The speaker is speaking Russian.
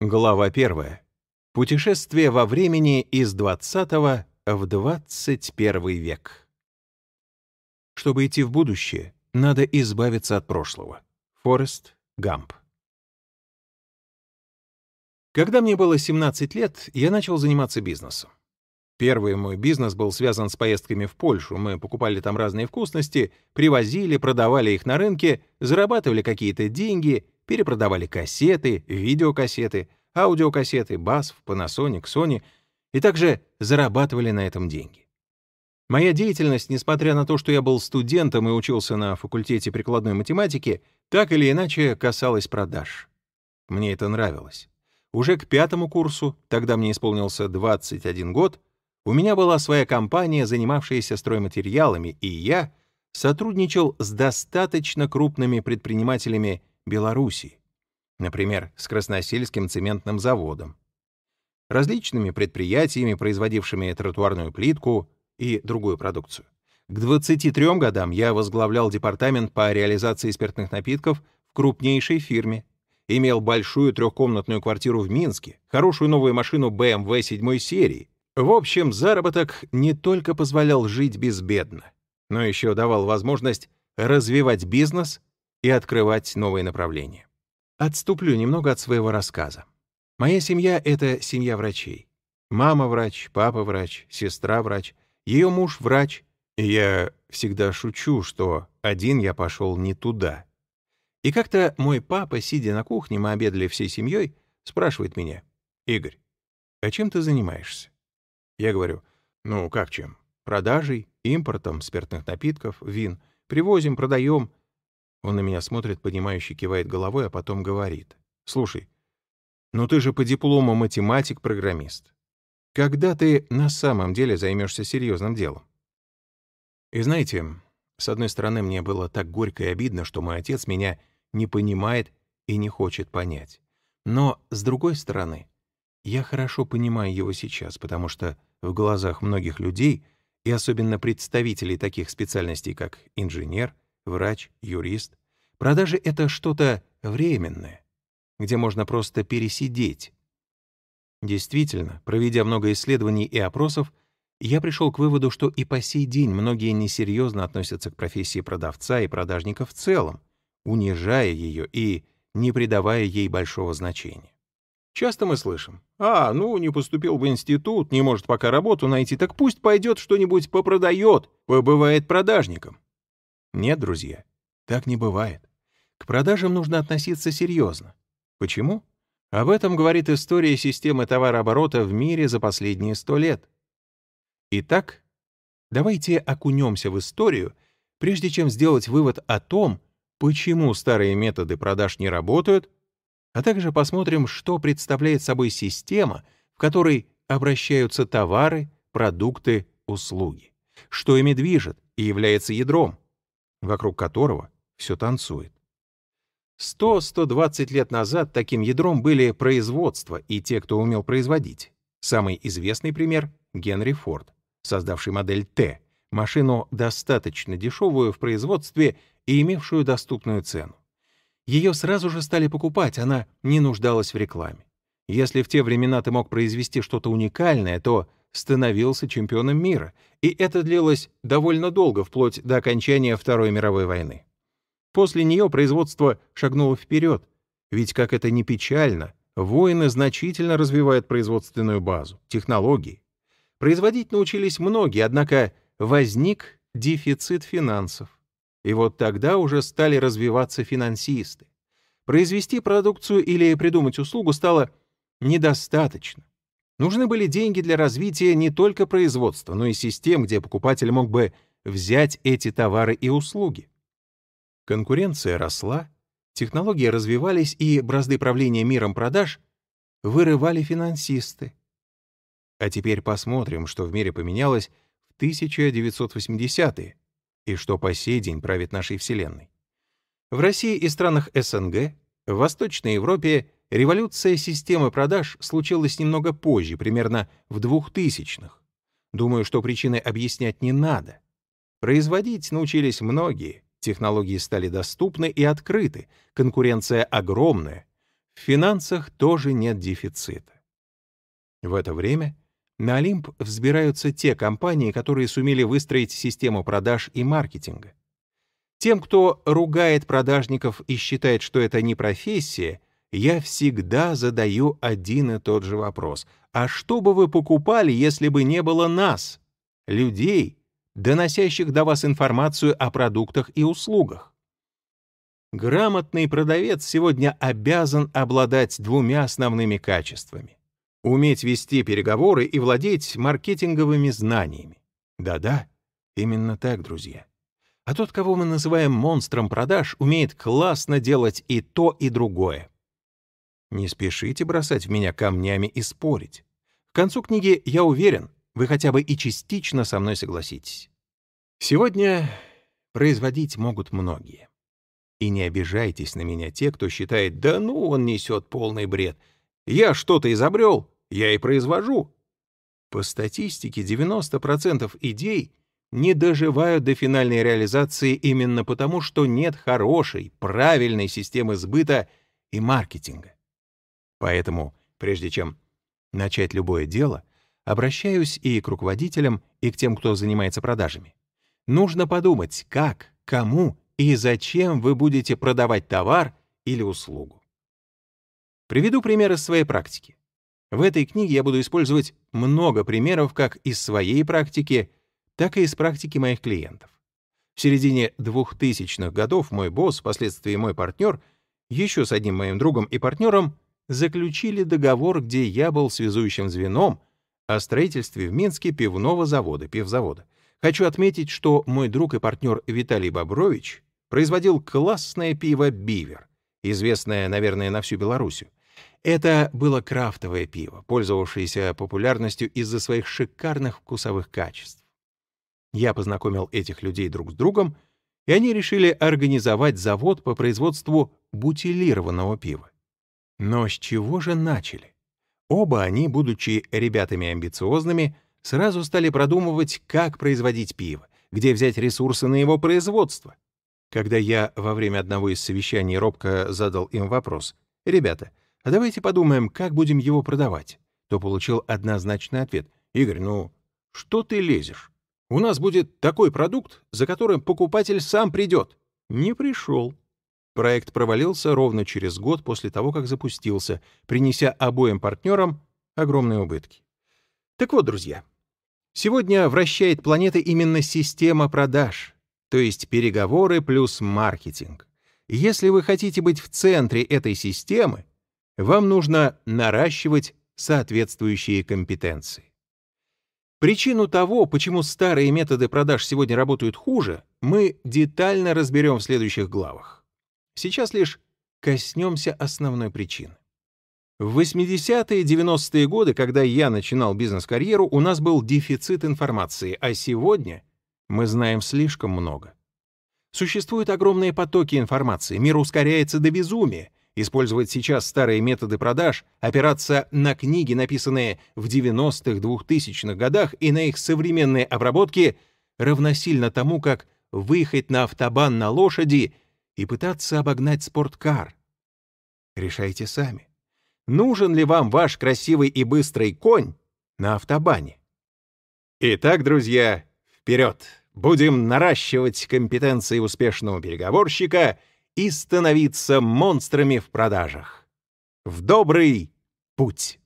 Глава 1. Путешествие во времени из 20 в 21 век. Чтобы идти в будущее, надо избавиться от прошлого. Форест Гамп. Когда мне было 17 лет, я начал заниматься бизнесом. Первый мой бизнес был связан с поездками в Польшу. Мы покупали там разные вкусности, привозили, продавали их на рынке, зарабатывали какие-то деньги — перепродавали кассеты, видеокассеты, аудиокассеты, BASF, Panasonic, Sony и также зарабатывали на этом деньги. Моя деятельность, несмотря на то, что я был студентом и учился на факультете прикладной математики, так или иначе касалась продаж. Мне это нравилось. Уже к пятому курсу, тогда мне исполнился 21 год, у меня была своя компания, занимавшаяся стройматериалами, и я сотрудничал с достаточно крупными предпринимателями Белоруссии, например, с Красносельским цементным заводом, различными предприятиями, производившими тротуарную плитку и другую продукцию. К 23 годам я возглавлял департамент по реализации спиртных напитков в крупнейшей фирме, имел большую трехкомнатную квартиру в Минске, хорошую новую машину BMW 7 эм серии. В общем, заработок не только позволял жить безбедно, но еще давал возможность развивать бизнес и открывать новые направления. Отступлю немного от своего рассказа. Моя семья — это семья врачей. Мама — врач, папа — врач, сестра — врач, ее муж — врач. И я всегда шучу, что один я пошел не туда. И как-то мой папа, сидя на кухне, мы обедали всей семьей, спрашивает меня, «Игорь, а чем ты занимаешься?» Я говорю, «Ну, как чем? Продажей, импортом спиртных напитков, вин. Привозим, продаем, он на меня смотрит, понимающе кивает головой, а потом говорит. «Слушай, ну ты же по диплому математик-программист. Когда ты на самом деле займешься серьезным делом?» И знаете, с одной стороны, мне было так горько и обидно, что мой отец меня не понимает и не хочет понять. Но, с другой стороны, я хорошо понимаю его сейчас, потому что в глазах многих людей, и особенно представителей таких специальностей, как инженер — врач, юрист. Продажи — это что-то временное, где можно просто пересидеть. Действительно, проведя много исследований и опросов, я пришел к выводу, что и по сей день многие несерьезно относятся к профессии продавца и продажника в целом, унижая ее и не придавая ей большого значения. Часто мы слышим, «А, ну, не поступил в институт, не может пока работу найти, так пусть пойдет что-нибудь попродает, побывает продажником». Нет, друзья, так не бывает. К продажам нужно относиться серьезно. Почему? Об этом говорит история системы товарооборота в мире за последние сто лет. Итак, давайте окунемся в историю, прежде чем сделать вывод о том, почему старые методы продаж не работают, а также посмотрим, что представляет собой система, в которой обращаются товары, продукты, услуги, что ими движет и является ядром вокруг которого все танцует. 100-120 лет назад таким ядром были производство и те, кто умел производить. Самый известный пример — Генри Форд, создавший модель «Т», машину достаточно дешевую в производстве и имевшую доступную цену. Ее сразу же стали покупать, она не нуждалась в рекламе. Если в те времена ты мог произвести что-то уникальное, то становился чемпионом мира, и это длилось довольно долго, вплоть до окончания Второй мировой войны. После нее производство шагнуло вперед, ведь, как это ни печально, воины значительно развивают производственную базу, технологии. Производить научились многие, однако возник дефицит финансов. И вот тогда уже стали развиваться финансисты. Произвести продукцию или придумать услугу стало недостаточно. Нужны были деньги для развития не только производства, но и систем, где покупатель мог бы взять эти товары и услуги. Конкуренция росла, технологии развивались, и бразды правления миром продаж вырывали финансисты. А теперь посмотрим, что в мире поменялось в 1980-е и что по сей день правит нашей Вселенной. В России и странах СНГ, в Восточной Европе Революция системы продаж случилась немного позже, примерно в 2000-х. Думаю, что причины объяснять не надо. Производить научились многие, технологии стали доступны и открыты, конкуренция огромная. В финансах тоже нет дефицита. В это время на Олимп взбираются те компании, которые сумели выстроить систему продаж и маркетинга. Тем, кто ругает продажников и считает, что это не профессия, я всегда задаю один и тот же вопрос. А что бы вы покупали, если бы не было нас, людей, доносящих до вас информацию о продуктах и услугах? Грамотный продавец сегодня обязан обладать двумя основными качествами. Уметь вести переговоры и владеть маркетинговыми знаниями. Да-да, именно так, друзья. А тот, кого мы называем монстром продаж, умеет классно делать и то, и другое. Не спешите бросать в меня камнями и спорить. К концу книги, я уверен, вы хотя бы и частично со мной согласитесь. Сегодня производить могут многие. И не обижайтесь на меня те, кто считает, да ну, он несет полный бред. Я что-то изобрел, я и произвожу. По статистике, 90% идей не доживают до финальной реализации именно потому, что нет хорошей, правильной системы сбыта и маркетинга. Поэтому, прежде чем начать любое дело, обращаюсь и к руководителям, и к тем, кто занимается продажами. Нужно подумать, как, кому и зачем вы будете продавать товар или услугу. Приведу примеры из своей практики. В этой книге я буду использовать много примеров как из своей практики, так и из практики моих клиентов. В середине 2000-х годов мой босс, впоследствии мой партнер, еще с одним моим другом и партнером, заключили договор, где я был связующим звеном о строительстве в Минске пивного завода, пивзавода. Хочу отметить, что мой друг и партнер Виталий Бобрович производил классное пиво «Бивер», известное, наверное, на всю Белоруссию. Это было крафтовое пиво, пользовавшееся популярностью из-за своих шикарных вкусовых качеств. Я познакомил этих людей друг с другом, и они решили организовать завод по производству бутилированного пива. Но с чего же начали? Оба они, будучи ребятами амбициозными, сразу стали продумывать, как производить пиво, где взять ресурсы на его производство. Когда я во время одного из совещаний робко задал им вопрос, «Ребята, а давайте подумаем, как будем его продавать», то получил однозначный ответ, «Игорь, ну что ты лезешь? У нас будет такой продукт, за которым покупатель сам придет». Не пришел. Проект провалился ровно через год после того, как запустился, принеся обоим партнерам огромные убытки. Так вот, друзья, сегодня вращает планеты именно система продаж, то есть переговоры плюс маркетинг. Если вы хотите быть в центре этой системы, вам нужно наращивать соответствующие компетенции. Причину того, почему старые методы продаж сегодня работают хуже, мы детально разберем в следующих главах. Сейчас лишь коснемся основной причины. В 80-е и 90-е годы, когда я начинал бизнес-карьеру, у нас был дефицит информации, а сегодня мы знаем слишком много. Существуют огромные потоки информации, мир ускоряется до безумия. Использовать сейчас старые методы продаж, опираться на книги, написанные в 90-х, 2000-х годах, и на их современные обработки равносильно тому, как выехать на автобан на лошади — и пытаться обогнать спорткар. Решайте сами, нужен ли вам ваш красивый и быстрый конь на автобане. Итак, друзья, вперед! Будем наращивать компетенции успешного переговорщика и становиться монстрами в продажах. В добрый путь!